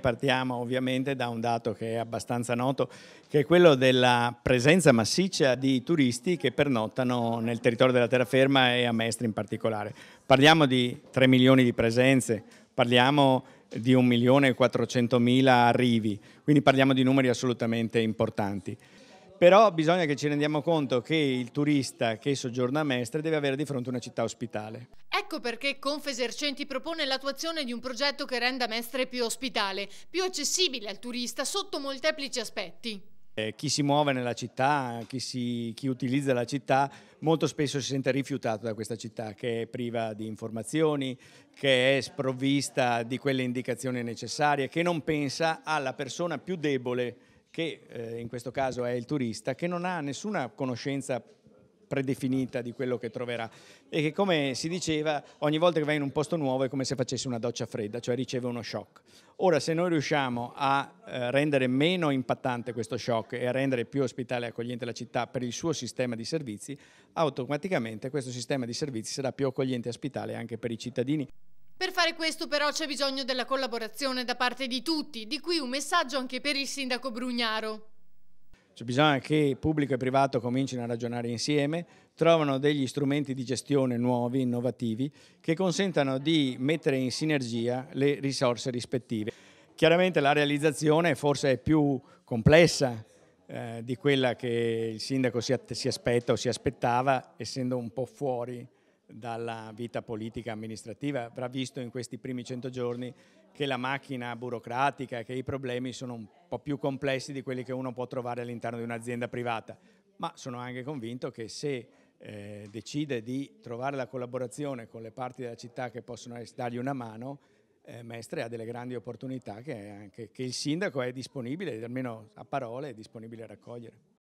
Partiamo ovviamente da un dato che è abbastanza noto, che è quello della presenza massiccia di turisti che pernottano nel territorio della terraferma e a Mestre in particolare. Parliamo di 3 milioni di presenze, parliamo di 1 milione e 400 mila arrivi, quindi parliamo di numeri assolutamente importanti. Però bisogna che ci rendiamo conto che il turista che soggiorna a Mestre deve avere di fronte una città ospitale. Ecco perché Confesercenti propone l'attuazione di un progetto che renda Mestre più ospitale, più accessibile al turista sotto molteplici aspetti. Eh, chi si muove nella città, chi, si, chi, utilizza la città, molto spesso si sente rifiutato da questa città che è priva di informazioni, che è sprovvista di quelle indicazioni necessarie, che non pensa alla persona più debole, che eh, in questo caso è il turista, che non ha nessuna conoscenza predefinita di quello che troverà e che come si diceva ogni volta che vai in un posto nuovo è come se facessi una doccia fredda, cioè riceve uno shock. Ora se noi riusciamo a eh, rendere meno impattante questo shock e a rendere più ospitale e accogliente la città per il suo sistema di servizi, automaticamente questo sistema di servizi sarà più accogliente e ospitale anche per i cittadini. Per fare questo però c'è bisogno della collaborazione da parte di tutti, di qui un messaggio anche per il sindaco Brugnaro. Cioè bisogna che pubblico e privato comincino a ragionare insieme, trovano degli strumenti di gestione nuovi, innovativi, che consentano di mettere in sinergia le risorse rispettive. Chiaramente la realizzazione forse è più complessa eh, di quella che il sindaco si, si aspetta o si aspettava, essendo un po' fuori dalla vita politica amministrativa, avrà visto in questi primi 100 giorni che la macchina burocratica, che i problemi sono un po' più complessi di quelli che uno può trovare all'interno di un'azienda privata, ma sono anche convinto che se eh, decide di trovare la collaborazione con le parti della città che possono dargli una mano, eh, Mestre ha delle grandi opportunità che, anche, che il sindaco è disponibile, almeno a parole, è disponibile a raccogliere.